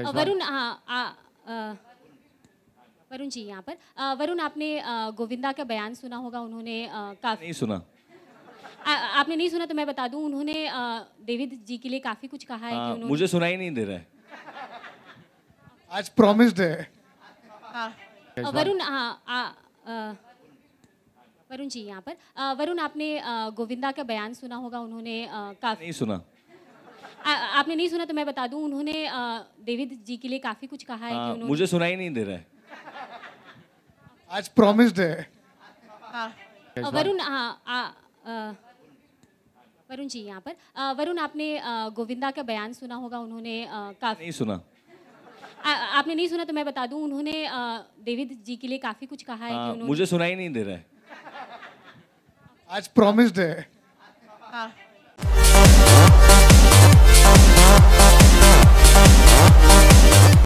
वरुण वरुण जी यहाँ पर वरुण uh, आपने गोविंदा uh, का बयान सुना होगा उन्होंने uh, काफी नहीं सुना आ, आपने नहीं सुना तो मैं बता दूं उन्होंने देविद जी के लिए काफी कुछ कहा है कि हाँ, मुझे सुनाई नहीं दे रहा है आज प्रॉमिस्ड है वरुण वरुण जी यहाँ पर वरुण आपने गोविंदा का बयान सुना होगा उन्होंने काफी नहीं सुना आपने नहीं सुना तो मैं बता दूं उन्होंने देविद जी के लिए काफी कुछ कहा है कि हाँ, उन्होंने मुझे सुनाई नहीं दे रहा है आज प्रॉमिस्ड है हाँ। वरुण हाँ, वरुण जी यहाँ पर वरुण आपने गोविंदा का बयान सुना होगा उन्होंने काफी नहीं सुना आ, आपने नहीं सुना तो मैं बता दूं उन्होंने देविद जी के लिए काफी कुछ कहा है कि उन्होंने मुझे सुनाई नहीं दे रहा है आज प्रॉमिस्ड है